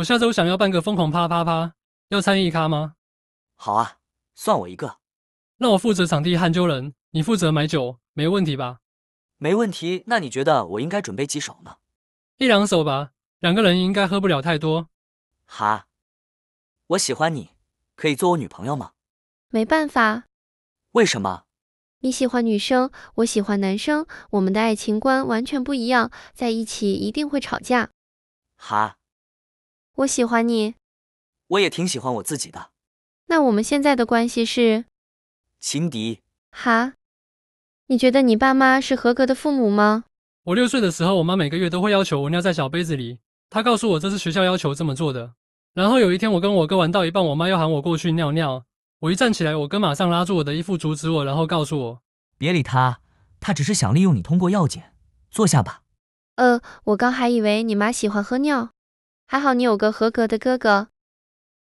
我下周想要办个疯狂啪啪啪，要参与一咖吗？好啊，算我一个。那我负责场地和揪人，你负责买酒，没问题吧？没问题。那你觉得我应该准备几手呢？一两手吧，两个人应该喝不了太多。哈，我喜欢你，可以做我女朋友吗？没办法。为什么？你喜欢女生，我喜欢男生，我们的爱情观完全不一样，在一起一定会吵架。哈。我喜欢你，我也挺喜欢我自己的。那我们现在的关系是情敌哈？你觉得你爸妈是合格的父母吗？我六岁的时候，我妈每个月都会要求我尿在小杯子里，她告诉我这是学校要求这么做的。然后有一天，我跟我哥玩到一半，我妈要喊我过去尿尿。我一站起来，我哥马上拉住我的衣服阻止我，然后告诉我别理他，他只是想利用你通过药检。坐下吧。呃，我刚还以为你妈喜欢喝尿。还好你有个合格的哥哥。